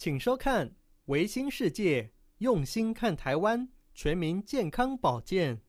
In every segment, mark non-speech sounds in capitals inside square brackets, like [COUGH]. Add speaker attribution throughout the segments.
Speaker 1: 请收看《维新世界》，用心看台湾全民健康保健。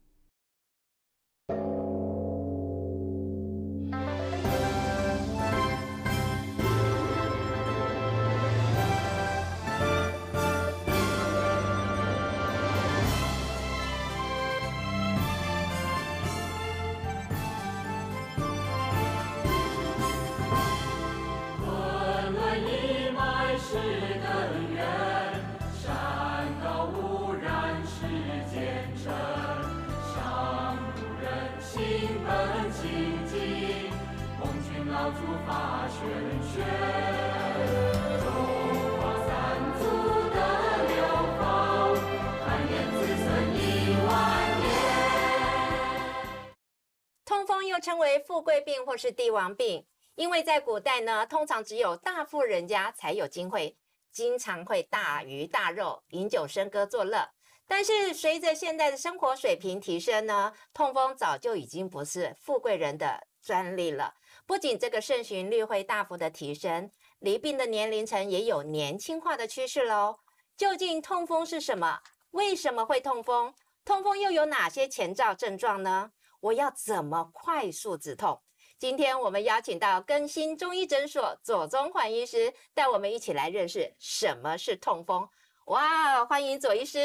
Speaker 2: 富贵病或是帝王病，因为在古代呢，通常只有大富人家才有机会，经常会大鱼大肉、饮酒笙歌作乐。但是随着现代的生活水平提升呢，痛风早就已经不是富贵人的专利了。不仅这个盛行率会大幅的提升，离病的年龄层也有年轻化的趋势喽。究竟痛风是什么？为什么会痛风？痛风又有哪些前兆症状呢？我要怎么快速止痛？今天我们邀请到更新中医诊所左宗环医师，带我们一起来认识什么是痛风。哇，欢迎左医师！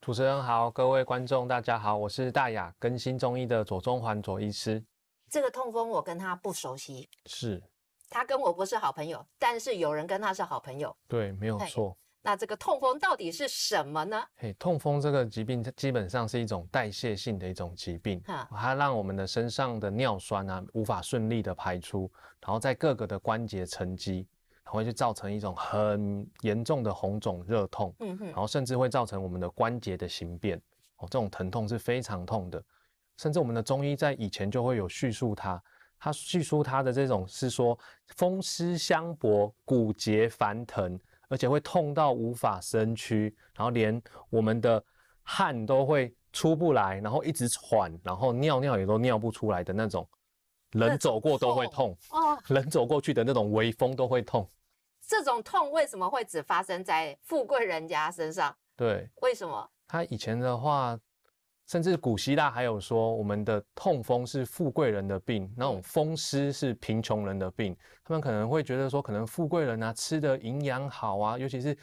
Speaker 1: 主持人好，各位观众大家好，我是大雅，更新中医的左宗环左医师。
Speaker 2: 这个痛风我跟他不熟悉，是他跟我不是好朋友，但是有人跟他是好朋友。
Speaker 1: 对，没有错。
Speaker 2: 那这个痛风到底是什么呢？
Speaker 1: 嘿，痛风这个疾病基本上是一种代谢性的一种疾病，它让我们的身上的尿酸啊无法顺利的排出，然后在各个的关节沉积，然后就造成一种很严重的红肿热痛。嗯哼，然后甚至会造成我们的关节的形变。哦，这种疼痛是非常痛的，甚至我们的中医在以前就会有叙述它，它叙述它的这种是说风湿相搏，骨节烦疼。而且会痛到无法伸屈，然后连我们的汗都会出不来，然后一直喘，然后尿尿也都尿不出来的那种，人走过都会痛哦，人走过去的那种微风都会痛。
Speaker 2: 这种痛为什么会只发生在富贵人家身上？对，为什么？
Speaker 1: 他以前的话。甚至古希腊还有说，我们的痛风是富贵人的病，那种风湿是贫穷人的病。他们可能会觉得说，可能富贵人啊吃的营养好啊，尤其是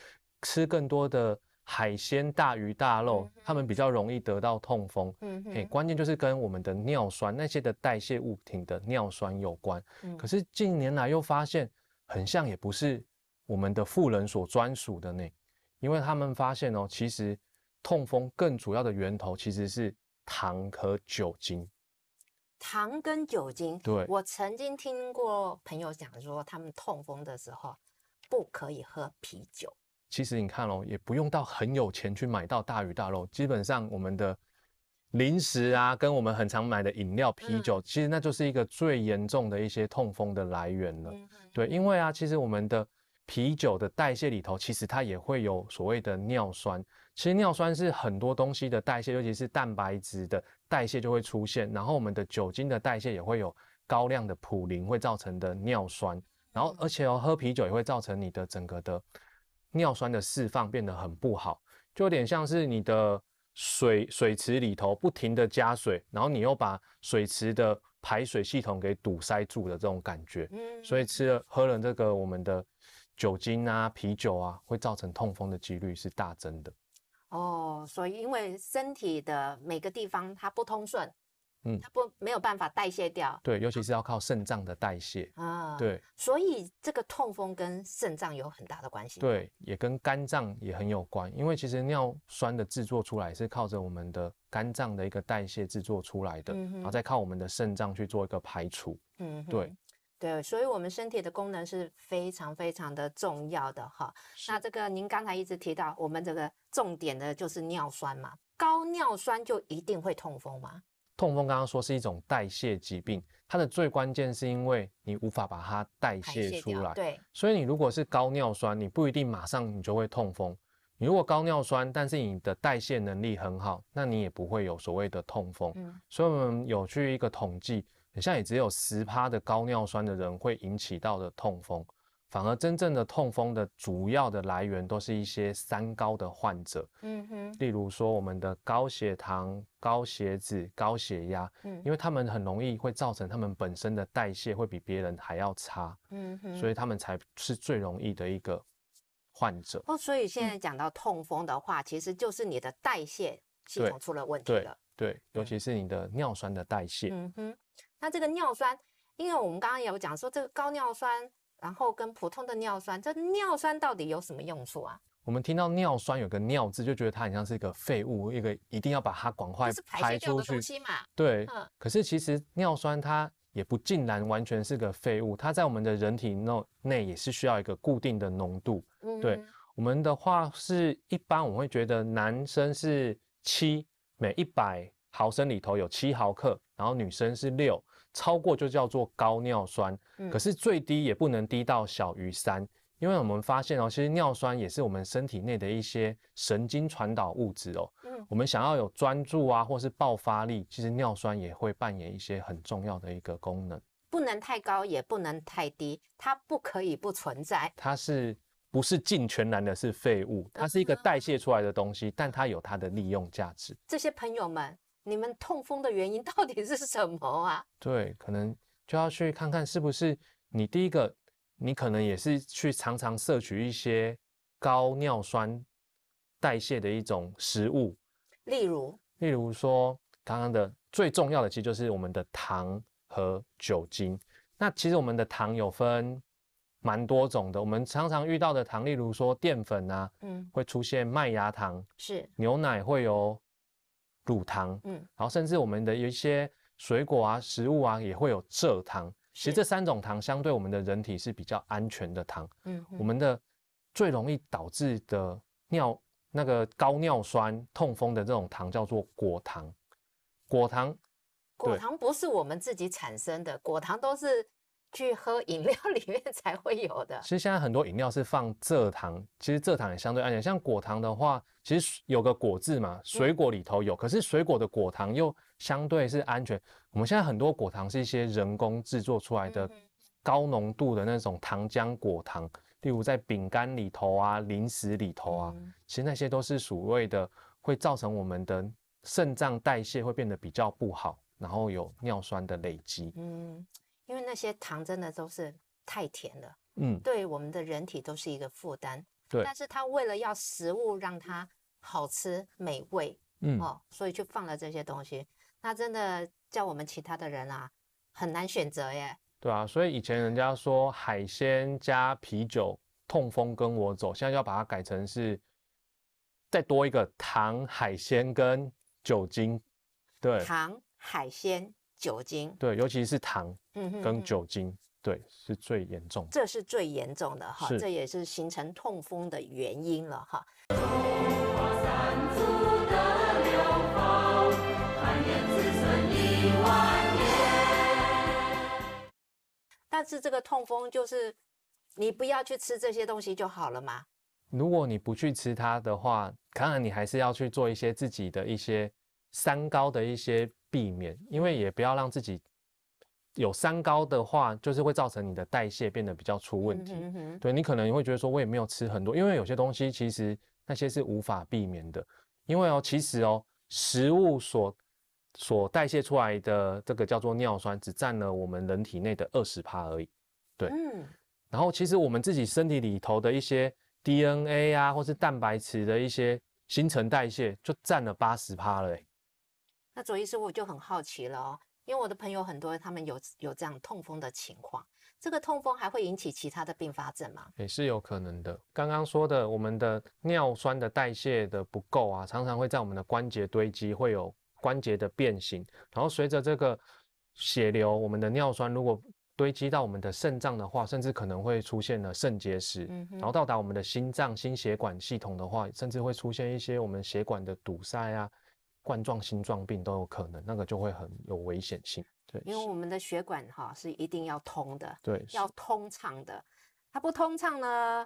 Speaker 1: 吃更多的海鲜、大鱼大肉，他们比较容易得到痛风。嗯，诶，关键就是跟我们的尿酸那些的代谢物品的尿酸有关。可是近年来又发现，很像也不是我们的富人所专属的那，因为他们发现哦，其实。痛风更主要的源头其实是糖和酒精，
Speaker 2: 糖跟酒精，对，我曾经听过朋友讲说，他们痛风的时候不可以喝啤酒。
Speaker 1: 其实你看哦，也不用到很有钱去买到大鱼大肉，基本上我们的零食啊，跟我们很常买的饮料啤酒，其实那就是一个最严重的一些痛风的来源了。对，因为啊，其实我们的啤酒的代谢里头，其实它也会有所谓的尿酸。其实尿酸是很多东西的代谢，尤其是蛋白质的代谢就会出现，然后我们的酒精的代谢也会有高量的普林会造成的尿酸，然后而且哦喝啤酒也会造成你的整个的尿酸的释放变得很不好，就有点像是你的水水池里头不停的加水，然后你又把水池的排水系统给堵塞住的这种感觉。所以吃了喝了这个我们的酒精啊啤酒啊，会造成痛风的几率是大增的。
Speaker 2: 哦，所以因为身体的每个地方它不通顺，嗯，它不没有办法代谢掉，
Speaker 1: 对，尤其是要靠肾脏的代谢
Speaker 2: 啊，对，所以这个痛风跟肾脏有很大的关系，对，
Speaker 1: 也跟肝脏也很有关，因为其实尿酸的制作出来是靠着我们的肝脏的一个代谢制作出来的，然后再靠我们的肾脏去做一个排除，
Speaker 2: 嗯，对。对，所以我们身体的功能是非常非常的重要的哈。那这个您刚才一直提到，我们这个重点的就是尿酸嘛。高尿酸就一定会痛风吗？
Speaker 1: 痛风刚刚说是一种代谢疾病，它的最关键是因为你无法把它代谢出来。对。所以你如果是高尿酸，你不一定马上你就会痛风。你如果高尿酸，但是你的代谢能力很好，那你也不会有所谓的痛风。嗯。所以我们有去一个统计。好像也只有十趴的高尿酸的人会引起到的痛风，反而真正的痛风的主要的来源都是一些三高的患者。嗯哼，例如说我们的高血糖、高血脂、高血压，嗯，因为他们很容易会造成他们本身的代谢会比别人还要差，嗯哼，所以他们才是最容易的一个患者。哦，
Speaker 2: 所以现在讲到痛风的话，其实就是你的代谢系统出了问题了，
Speaker 1: 对，尤其是你的尿酸的代谢。嗯
Speaker 2: 哼。那这个尿酸，因为我们刚刚也有讲说这个高尿酸，然后跟普通的尿酸，这尿酸到底有什么用处啊？
Speaker 1: 我们听到尿酸有个尿字，就觉得它很像是一个废物，一个一定要把它赶快排出去
Speaker 2: 嘛。对，可
Speaker 1: 是其实尿酸它也不尽然完全是个废物，它在我们的人体内内也是需要一个固定的浓度。嗯，对我们的话是一般我会觉得男生是七，每一百毫升里头有七毫克，然后女生是六。超过就叫做高尿酸，可是最低也不能低到小于三，因为我们发现哦，其实尿酸也是我们身体内的一些神经传导物质哦。嗯，我们想要有专注啊，或是爆发力，其实尿酸也会扮演一些很重要的一个功能。
Speaker 2: 不能太高，也不能太低，它不可以不存在。
Speaker 1: 它是不是尽全然的是废物？它是一个代谢出来的东西，但它有它的利用价值。
Speaker 2: 这些朋友们。你们痛风的原因到底是什么啊？
Speaker 1: 对，可能就要去看看是不是你第一个，你可能也是去常常摄取一些高尿酸代谢的一种食物，例如，例如说刚刚的最重要的其实就是我们的糖和酒精。那其实我们的糖有分蛮多种的，我们常常遇到的糖，例如说淀粉啊，嗯，会出现麦芽糖，是，牛奶会有。乳糖，嗯，然后甚至我们的有一些水果啊、食物啊也会有蔗糖。其实这三种糖相对我们的人体是比较安全的糖，嗯，我们的最容易导致的尿那个高尿酸痛风的这种糖叫做果糖。果糖，果糖
Speaker 2: 不是我们自己产生的，果糖都是。去喝饮料里面 [LAUGHS] 才会有的。其
Speaker 1: 实现在很多饮料是放蔗糖，其实蔗糖也相对安全。像果糖的话，其实有个“果”字嘛，水果里头有，可是水果的果糖又相对是安全。我们现在很多果糖是一些人工制作出来的高浓度的那种糖浆果糖，例如在饼干里头啊、零食里头啊，其实那些都是所谓的会造成我们的肾脏代谢会变得比较不好，然后有尿酸的累积。嗯。
Speaker 2: 因为那些糖真的都是太甜了，嗯，对我们的人体都是一个负担。对，但是它为了要食物让它好吃美味，嗯哦，所以就放了这些东西。那真的叫我们其他的人啊，很难选择耶。
Speaker 1: 对啊，所以以前人家说海鲜加啤酒，痛风跟我走。现在要把它改成是再多一个糖海鲜跟酒精，对，糖
Speaker 2: 海鲜。酒精
Speaker 1: 对，尤其是糖，嗯跟酒精对是最严重，这
Speaker 2: 是最严重的哈，这也是形成痛风的原因了哈。但是这个痛风就是你不要去吃这些东西就好了嘛？
Speaker 1: 如果你不去吃它的话，可能你还是要去做一些自己的一些。三高的一些避免，因为也不要让自己有三高的话，就是会造成你的代谢变得比较出问题。对你可能会觉得说，我也没有吃很多，因为有些东西其实那些是无法避免的。因为哦，其实哦，食物所所代谢出来的这个叫做尿酸，只占了我们人体内的二十趴而已。对，然后其实我们自己身体里头的一些 DNA 啊，或是蛋白质的一些新陈代谢，就占了八十趴了。
Speaker 2: 那左医师，我就很好奇了哦，因为我的朋友很多，他们有有这样痛风的情况。这个痛风还会引起其他的并发症吗？
Speaker 1: 也是有可能的。刚刚说的，我们的尿酸的代谢的不够啊，常常会在我们的关节堆积，会有关节的变形。然后随着这个血流，我们的尿酸如果堆积到我们的肾脏的话，甚至可能会出现了肾结石。嗯。然后到达我们的心脏、心血管系统的话，甚至会出现一些我们血管的堵塞啊。冠状心脏病都有可能，那个就会很有危险性。对，因为
Speaker 2: 我们的血管哈是一定要通的，对，要通畅的。它不通畅呢，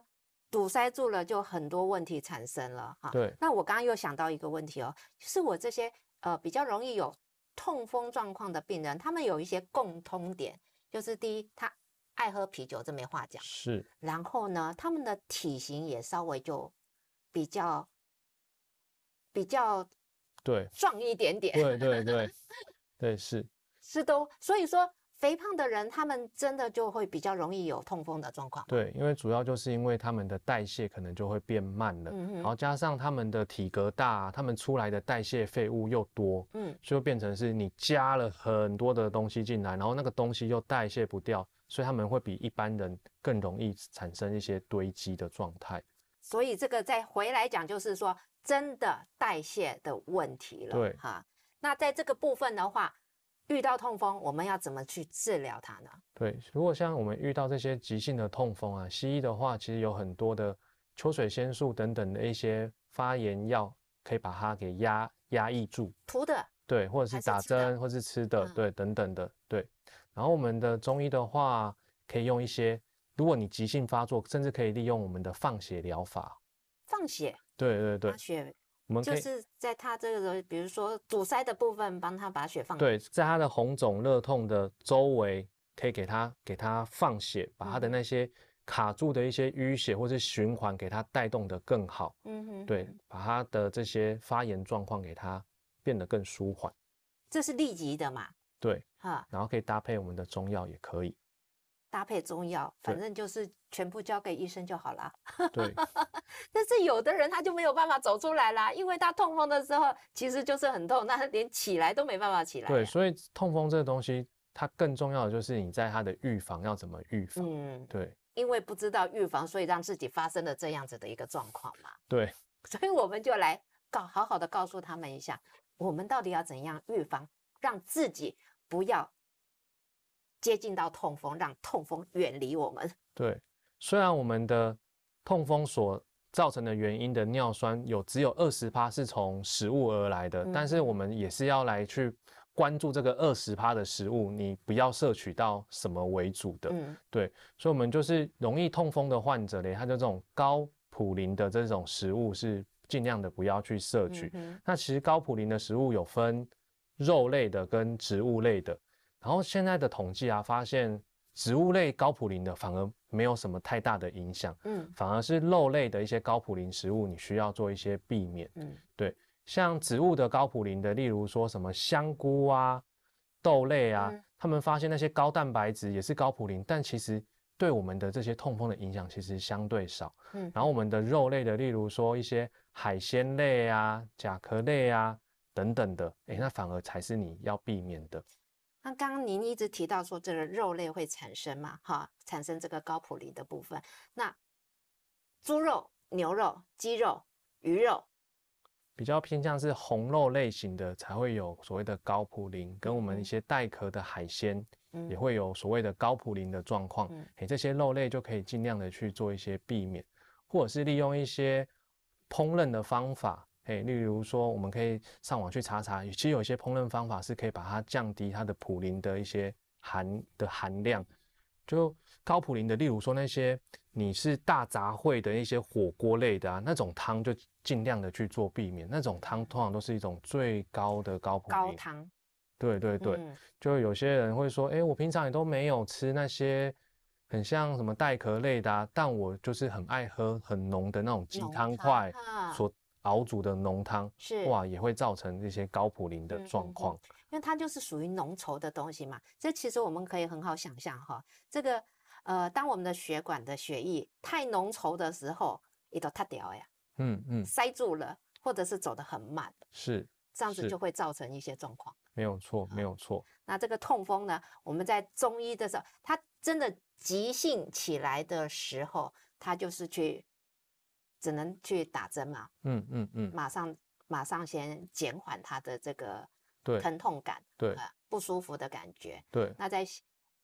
Speaker 2: 堵塞住了，就很多问题产生了哈。对。那我刚刚又想到一个问题哦，就是我这些呃比较容易有痛风状况的病人，他们有一些共通点，就是第一，他爱喝啤酒，这没话讲。是。然后呢，他们的体型也稍微就比较比较。对，壮一点点。对
Speaker 1: 对对，对 [LAUGHS] 是
Speaker 2: 是都，所以说肥胖的人，他们真的就会比较容易有痛风的状况。
Speaker 1: 对，因为主要就是因为他们的代谢可能就会变慢了，嗯，然后加上他们的体格大，他们出来的代谢废物又多，嗯，所以变成是你加了很多的东西进来，然后那个东西又代谢不掉，所以他们会比一般人更容易产生一些堆积的状态。
Speaker 2: 所以这个再回来讲，就是说。真的代谢的问题了，对哈。那在这个部分的话，遇到痛风，我们要怎么去治疗它呢？
Speaker 1: 对，如果像我们遇到这些急性的痛风啊，西医的话，其实有很多的秋水仙素等等的一些发炎药，可以把它给压压抑住，涂的，对，或者是打针，或是吃的，对，等等的，对。然后我们的中医的话，可以用一些，如果你急性发作，甚至可以利用我们的放血疗法。血，对对对，血，我们就是
Speaker 2: 在他这个，比如说阻塞的部分，帮他把血放。对，
Speaker 1: 在他的红肿热痛的周围，可以给他给他放血，把他的那些卡住的一些淤血或者循环给他带动的更好。嗯哼，对，把他的这些发炎状况给他变得更舒缓，
Speaker 2: 这是立即的嘛？对，哈，
Speaker 1: 然后可以搭配我们的中药也可以。
Speaker 2: 搭配中药，反正就是全部交给医生就好了。
Speaker 1: [LAUGHS] 对，[LAUGHS]
Speaker 2: 但是有的人他就没有办法走出来啦，因为他痛风的时候其实就是很痛，那他连起来都没办法起来。对，所
Speaker 1: 以痛风这个东西，它更重要的就是你在它的预防要怎么预防。嗯，对。
Speaker 2: 因为不知道预防，所以让自己发生了这样子的一个状况嘛。对。[LAUGHS] 所以我们就来告好好的告诉他们一下，我们到底要怎样预防，让自己不要。接近到痛风，让痛风远离我们。
Speaker 1: 对，虽然我们的痛风所造成的原因的尿酸有只有二十趴是从食物而来的，但是我们也是要来去关注这个二十趴的食物，你不要摄取到什么为主的。对，所以我们就是容易痛风的患者呢，他就这种高普林的这种食物是尽量的不要去摄取。那其实高普林的食物有分肉类的跟植物类的。然后现在的统计啊，发现植物类高普林的反而没有什么太大的影响，嗯，反而是肉类的一些高普林食物，你需要做一些避免，嗯，对，像植物的高普林的，例如说什么香菇啊、豆类啊，他们发现那些高蛋白质也是高普林，但其实对我们的这些痛风的影响其实相对少，嗯，然后我们的肉类的，例如说一些海鲜类啊、甲壳类啊等等的，诶，那反而才是你要避免的。
Speaker 2: 刚刚您一直提到说这个肉类会产生嘛，哈，产生这个高普林的部分。那猪肉、牛肉、鸡肉、鱼肉，
Speaker 1: 比较偏向是红肉类型的才会有所谓的高普林，跟我们一些带壳的海鲜也会有所谓的高普林的状况。哎，这些肉类就可以尽量的去做一些避免，或者是利用一些烹饪的方法。诶，例如说，我们可以上网去查查，其实有些烹饪方法是可以把它降低它的普林的一些含的含量。就高普林的，例如说那些你是大杂烩的一些火锅类的啊，那种汤就尽量的去做避免。那种汤通常都是一种最高的高嘌高汤。对对对，就有些人会说，哎，我平常也都没有吃那些很像什么带壳类的，啊，但我就是很爱喝很浓的那种鸡汤块所。熬煮的浓汤是哇，也会造成一些高普林的状况，
Speaker 2: 因为它就是属于浓稠的东西嘛。这其实我们可以很好想象哈，这个呃，当我们的血管的血液太浓稠的时候，也都塌掉呀，嗯嗯，塞住了，或者是走得很慢，
Speaker 1: 是这样子就会
Speaker 2: 造成一些状况，
Speaker 1: 没有错，没有错。
Speaker 2: 那这个痛风呢，我们在中医的时候，它真的急性起来的时候，它就是去。只能去打针嘛？
Speaker 1: 嗯嗯嗯，
Speaker 2: 马上马上先减缓他的这个疼痛感，对，不舒服的感觉。对，那在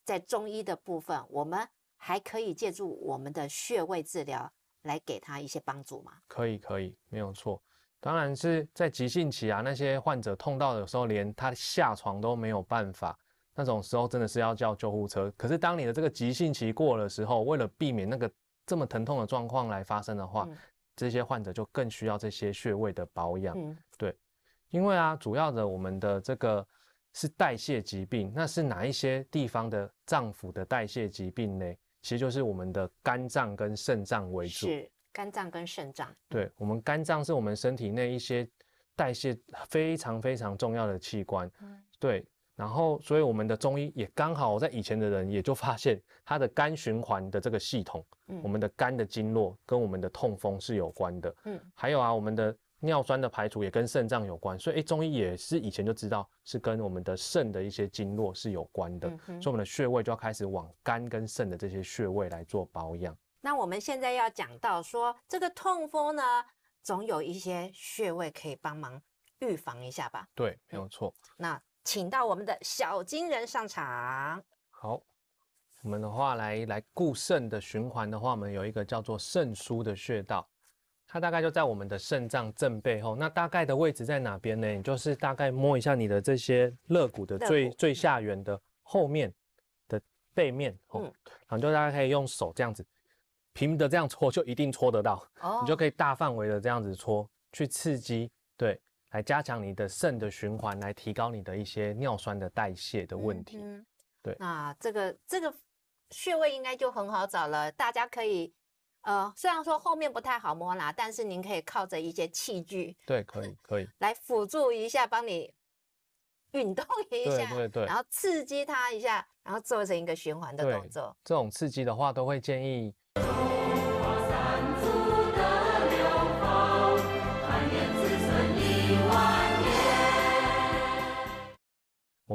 Speaker 2: 在中医的部分，我们还可以借助我们的穴位治疗来给他一些帮助吗？
Speaker 1: 可以可以，没有错。当然是在急性期啊，那些患者痛到的时候，连他下床都没有办法，那种时候真的是要叫救护车。可是当你的这个急性期过了时候，为了避免那个这么疼痛的状况来发生的话。这些患者就更需要这些穴位的保养，对，因为啊，主要的我们的这个是代谢疾病，那是哪一些地方的脏腑的代谢疾病呢？其实就是我们的肝脏跟肾脏为主，是
Speaker 2: 肝脏跟肾脏。
Speaker 1: 对，我们肝脏是我们身体内一些代谢非常非常重要的器官，对。然后，所以我们的中医也刚好，我在以前的人也就发现，他的肝循环的这个系统，我们的肝的经络跟我们的痛风是有关的。嗯，还有啊，我们的尿酸的排除也跟肾脏有关，所以哎，中医也是以前就知道是跟我们的肾的一些经络是有关的，所以我们的穴位就要开始往肝跟肾的这些穴位来做保养。
Speaker 2: 那我们现在要讲到说，这个痛风呢，总有一些穴位可以帮忙预防一下吧？
Speaker 1: 对，没有错。
Speaker 2: 那请到我们的小金人上场。
Speaker 1: 好，我们的话来来固肾的循环的话，我们有一个叫做肾腧的穴道，它大概就在我们的肾脏正背后。那大概的位置在哪边呢？你就是大概摸一下你的这些肋骨的最最下缘的后面的背面，嗯，然后就大家可以用手这样子平的这样搓，就一定搓得到。哦，你就可以大范围的这样子搓去刺激，对。来加强你的肾的循环，来提高你的一些尿酸的代谢的问题。嗯，对。
Speaker 2: 那这个这个穴位应该就很好找了，大家可以，呃，虽然说后面不太好摸拿，但是您可以靠着一些器具，
Speaker 1: 对，可以 [LAUGHS] 可以
Speaker 2: 来辅助一下，帮你运动一下，对对，然后刺激它一下，然后做成一个循环的动作。
Speaker 1: 这种刺激的话，都会建议。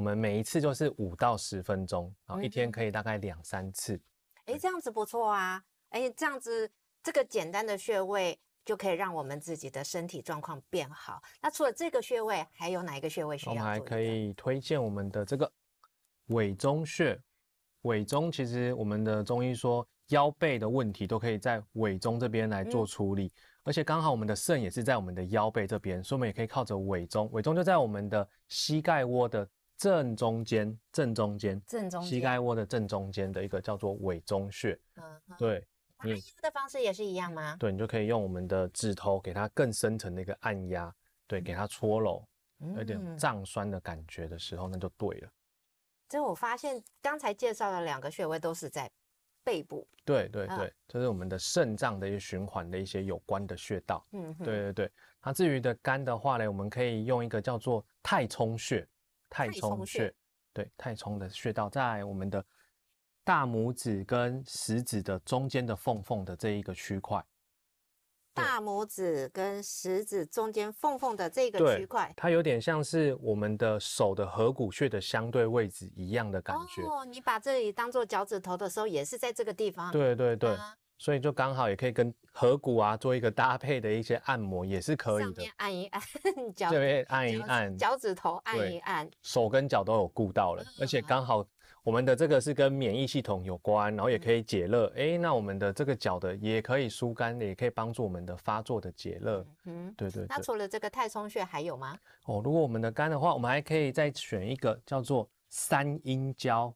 Speaker 1: 我们每一次就是五到十分钟，然后一天可以大概两三次。
Speaker 2: 哎，这样子不错啊！哎，这样子这个简单的穴位就可以让我们自己的身体状况变好。那除了这个穴位，还有哪一个穴位需要？我们还可
Speaker 1: 以推荐我们的这个委中穴。委中其实我们的中医说腰背的问题都可以在委中这边来做处理，而且刚好我们的肾也是在我们的腰背这边，所以我们也可以靠着尾中。尾中就在我们的膝盖窝的。正中间，正中间，正中间，膝盖窝的正中间的一个叫做委中穴。
Speaker 2: 嗯，对。按压的方式也是一样吗？
Speaker 1: 对，你就可以用我们的指头给它更深层的一个按压，对，给它搓揉，有点胀酸的感觉的时候，那就对了。
Speaker 2: 这我发现刚才介绍的两个穴位都是在背部。
Speaker 1: 对对对，这是我们的肾脏的一些循环的一些有关的穴道。嗯，对对对。那至于的肝的话呢，我们可以用一个叫做太冲穴。太冲穴，对，太冲的穴道在我们的大拇指跟食指的中间的缝缝的这一个区块。
Speaker 2: 大拇指跟食指中间缝缝的这个区块，
Speaker 1: 它有点像是我们的手的合谷穴的相对位置一样的感觉。哦，
Speaker 2: 你把这里当做脚趾头的时候，也是在这个地方。对
Speaker 1: 对对。所以就刚好也可以跟合谷啊做一个搭配的一些按摩也是可以的。
Speaker 2: 按一按，[LAUGHS] 这边按一按，脚趾头按一
Speaker 1: 按，手跟脚都有顾到了，而且刚好我们的这个是跟免疫系统有关，然后也可以解热。哎，那我们的这个脚的也可以疏肝，也可以帮助我们的发作的解热。嗯，对对。那除
Speaker 2: 了这个太冲穴还有吗？
Speaker 1: 哦，如果我们的肝的话，我们还可以再选一个叫做三阴交。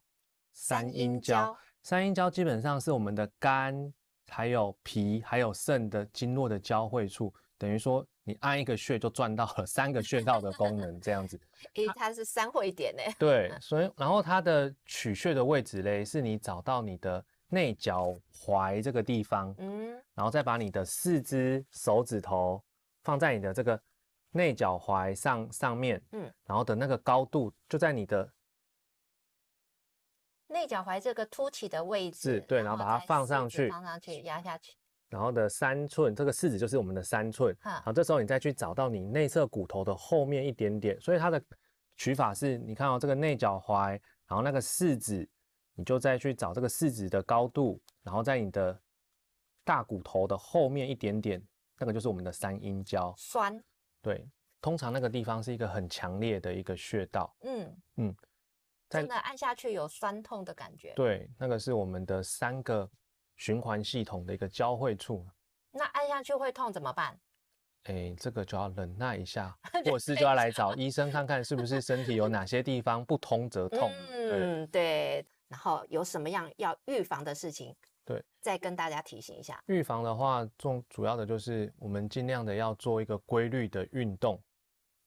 Speaker 1: 三阴交。三阴交基本上是我们的肝。还有脾，还有肾的经络的交汇处，等于说你按一个穴就赚到了三个穴道的功能，这样子。[LAUGHS] 诶，
Speaker 2: 它是三会点呢。
Speaker 1: 对，所以然后它的取穴的位置嘞，是你找到你的内脚踝这个地方，嗯，然后再把你的四只手指头放在你的这个内脚踝上上面，嗯，然后的那个高度就在你的。
Speaker 2: 内脚踝这个凸起的位
Speaker 1: 置，对，然后把它放上去，放
Speaker 2: 上去，压下去。
Speaker 1: 然后的三寸，这个四指就是我们的三寸。好，这时候你再去找到你内侧骨头的后面一点点。所以它的取法是，你看到这个内脚踝，然后那个四指，你就再去找这个四指的高度，然后在你的大骨头的后面一点点，那个就是我们的三阴交。酸。对，通常那个地方是一个很强烈的一个穴道。嗯。嗯。真的
Speaker 2: 按下去有酸痛的感觉，对，
Speaker 1: 那个是我们的三个循环系统的一个交汇处。
Speaker 2: 那按下去会痛怎么办？
Speaker 1: 哎，这个就要忍耐一下，[LAUGHS] 或是就要来找医生看看是不是身体有哪些地方不通则痛。
Speaker 2: 嗯，对。然后有什么样要预防的事情？对，再跟大家提醒一下。
Speaker 1: 预防的话，重主要的就是我们尽量的要做一个规律的运动。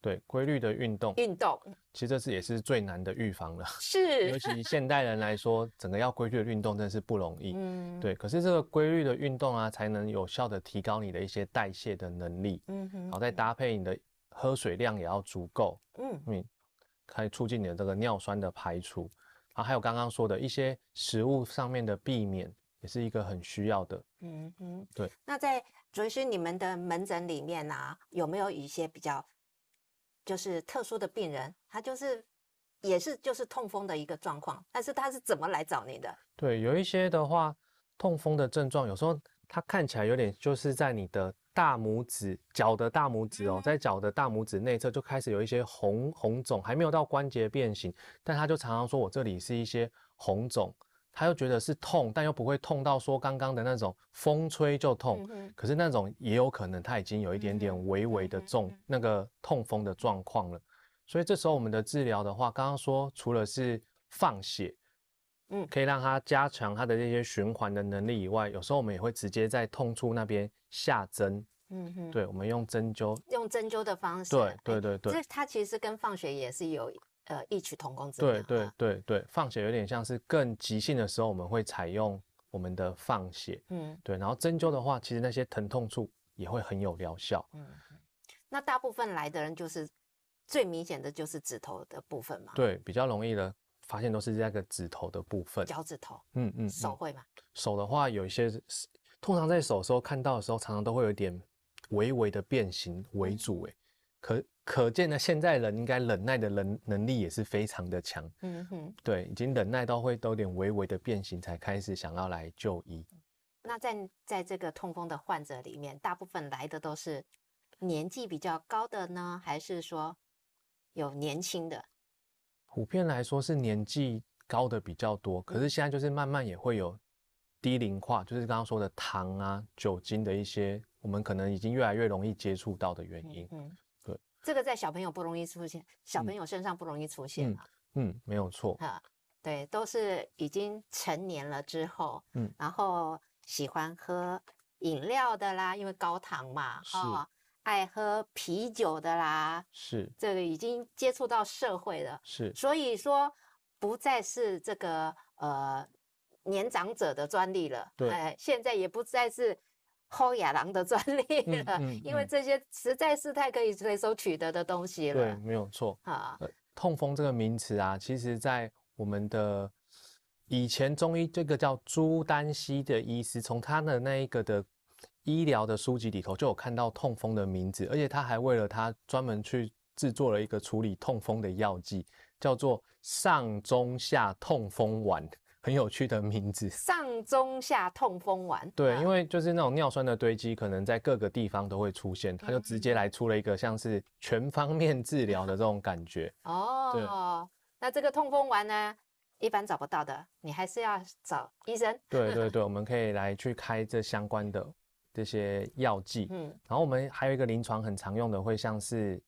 Speaker 1: 对规律的运动，运动其实这次也是最难的预防了，是 [LAUGHS] 尤其现代人来说，整个要规律的运动真的是不容易。嗯，对，可是这个规律的运动啊，才能有效的提高你的一些代谢的能力。嗯哼，然后再搭配你的喝水量也要足够。嗯，可以促进你的这个尿酸的排除。啊，还有刚刚说的一些食物上面的避免，也是一个很需要的。
Speaker 2: 嗯哼，对。那在主要是你们的门诊里面啊，有没有一些比较？就是特殊的病人，他就是也是就是痛风的一个状况，但是他是怎么来找你的？
Speaker 1: 对，有一些的话，痛风的症状有时候他看起来有点就是在你的大拇指脚的大拇指哦，在脚的大拇指内侧就开始有一些红红肿，还没有到关节变形，但他就常常说我这里是一些红肿。他又觉得是痛，但又不会痛到说刚刚的那种风吹就痛。嗯。可是那种也有可能他已经有一点点微微的重那个痛风的状况了。所以这时候我们的治疗的话，刚刚说除了是放血，嗯，可以让他加强他的这些循环的能力以外，有时候我们也会直接在痛处那边下针。嗯哼。对，我们用针灸。
Speaker 2: 用针灸的方式。对对对对。这它其实跟放血也是有。呃，异曲同工之对
Speaker 1: 对对对，放血有点像是更急性的时候，我们会采用我们的放血，嗯，对。然后针灸的话，其实那些疼痛处也会很有疗效，
Speaker 2: 嗯。那大部分来的人就是最明显的就是指头的部分嘛，
Speaker 1: 对，比较容易的发现都是那个指头的部分，脚趾头，嗯嗯，手会吗？手的话有一些，通常在手的时候看到的时候，常常都会有点微微的变形为主，哎。可可见呢，现在人应该忍耐的能能力也是非常的强。嗯哼，对，已经忍耐到会有点微微的变形才开始想要来就医。
Speaker 2: 那在在这个痛风的患者里面，大部分来的都是年纪比较高的呢，还是说有年轻的？
Speaker 1: 普遍来说是年纪高的比较多，可是现在就是慢慢也会有低龄化，就是刚刚说的糖啊、酒精的一些，我们可能已经越来越容易接触到的原因。
Speaker 2: 嗯。这个在小朋友不容易出现，小朋友身上不容易出现
Speaker 1: 嘛？嗯，没有错。哈，
Speaker 2: 对，都是已经成年了之后，嗯，然后喜欢喝饮料的啦，因为高糖嘛，哈，爱喝啤酒的啦，是这个已经接触到社会了，是，所以说不再是这个呃年长者的专利了，对，现在也不再是。好野郎的专利了，因为这些实在是太可以随手取得的东西了。对，
Speaker 1: 没有错啊。痛风这个名词啊，其实，在我们的以前中医这个叫朱丹溪的医师，从他的那一个的医疗的书籍里头，就有看到痛风的名字，而且他还为了他专门去制作了一个处理痛风的药剂，叫做上中下痛风丸。很有趣的名字，上
Speaker 2: 中下痛风丸。
Speaker 1: 对，因为就是那种尿酸的堆积，可能在各个地方都会出现，他就直接来出了一个像是全方面治疗的这种感觉。
Speaker 2: 哦，那这个痛风丸呢，一般找不到的，你还是要找医生。
Speaker 1: 对对对，[LAUGHS] 我们可以来去开这相关的这些药剂。嗯，然后我们还有一个临床很常用的，会像是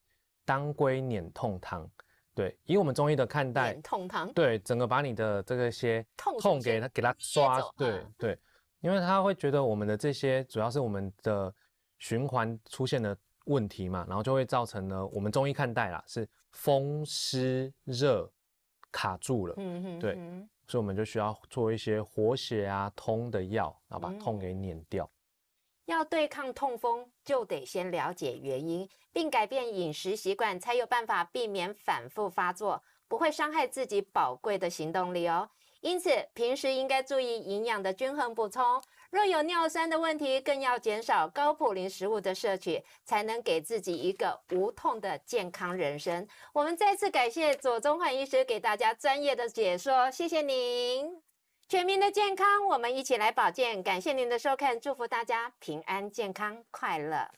Speaker 1: 当归碾痛汤。对，以我们中医的看待，痛对，整个把你的这个些痛给他给他刷，对对，因为他会觉得我们的这些主要是我们的循环出现了问题嘛，然后就会造成了我们中医看待啦是风湿热卡住了，嗯哼，对，所以我们就需要做一些活血啊通的药，然后把痛给撵掉。
Speaker 2: 要对抗痛风，就得先了解原因，并改变饮食习惯，才有办法避免反复发作，不会伤害自己宝贵的行动力哦。因此，平时应该注意营养的均衡补充。若有尿酸的问题，更要减少高普林食物的摄取，才能给自己一个无痛的健康人生。我们再次感谢左宗焕医师给大家专业的解说，谢谢您。全民的健康，我们一起来保健。感谢您的收看，祝福大家平安、健康、快乐。